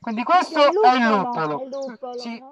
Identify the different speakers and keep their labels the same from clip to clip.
Speaker 1: Quindi questo il lupolo, è il
Speaker 2: lupolo. Il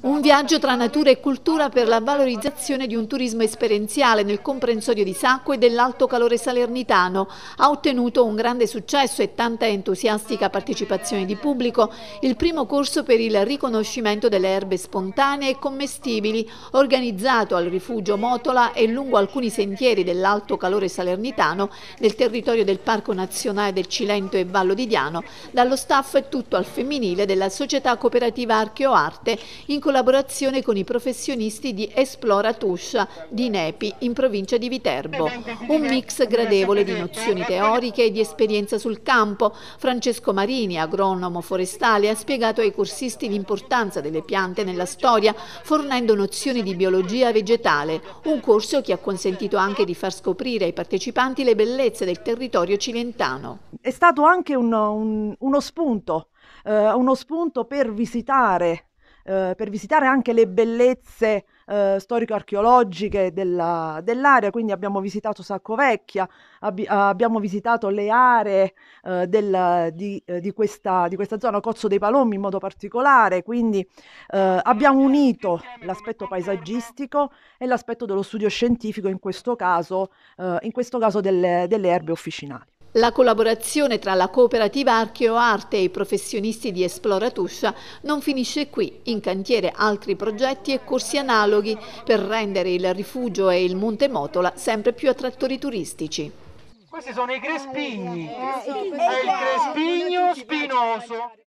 Speaker 1: Un viaggio tra natura e cultura per la valorizzazione di un turismo esperienziale nel comprensorio di Sacco e dell'alto calore salernitano ha ottenuto un grande successo e tanta entusiastica partecipazione di pubblico il primo corso per il riconoscimento delle erbe spontanee e commestibili organizzato al rifugio Motola e lungo alcuni sentieri dell'alto calore salernitano nel territorio del Parco Nazionale del Cilento e Vallo di Diano dallo staff tutto al femminile femminile della società cooperativa Archeoarte in collaborazione con i professionisti di Esplora Tuscia di Nepi in provincia di Viterbo. Un mix gradevole di nozioni teoriche e di esperienza sul campo. Francesco Marini, agronomo forestale, ha spiegato ai corsisti l'importanza delle piante nella storia fornendo nozioni di biologia vegetale, un corso che ha consentito anche di far scoprire ai partecipanti le bellezze
Speaker 2: del territorio cilentano è stato anche un, un, uno spunto, eh, uno spunto per visitare, eh, per visitare anche le bellezze eh, storico-archeologiche della, dell'area, quindi abbiamo visitato Sacovecchia, abbi- abbiamo visitato le aree eh, del, di, eh, di, questa, di, questa, zona, Cozzo dei Palommi in modo particolare, quindi eh, abbiamo unito l'aspetto paesaggistico e l'aspetto dello studio scientifico, in questo caso, eh, in questo caso delle, delle erbe officinali.
Speaker 1: La collaborazione tra la cooperativa Archeoarte e i professionisti di Esploratuscia non finisce qui, in cantiere altri progetti e corsi analoghi per rendere il rifugio e il Monte Motola sempre più attrattori turistici.
Speaker 2: Questi sono i crespigni, eh, è il crespigno spinoso.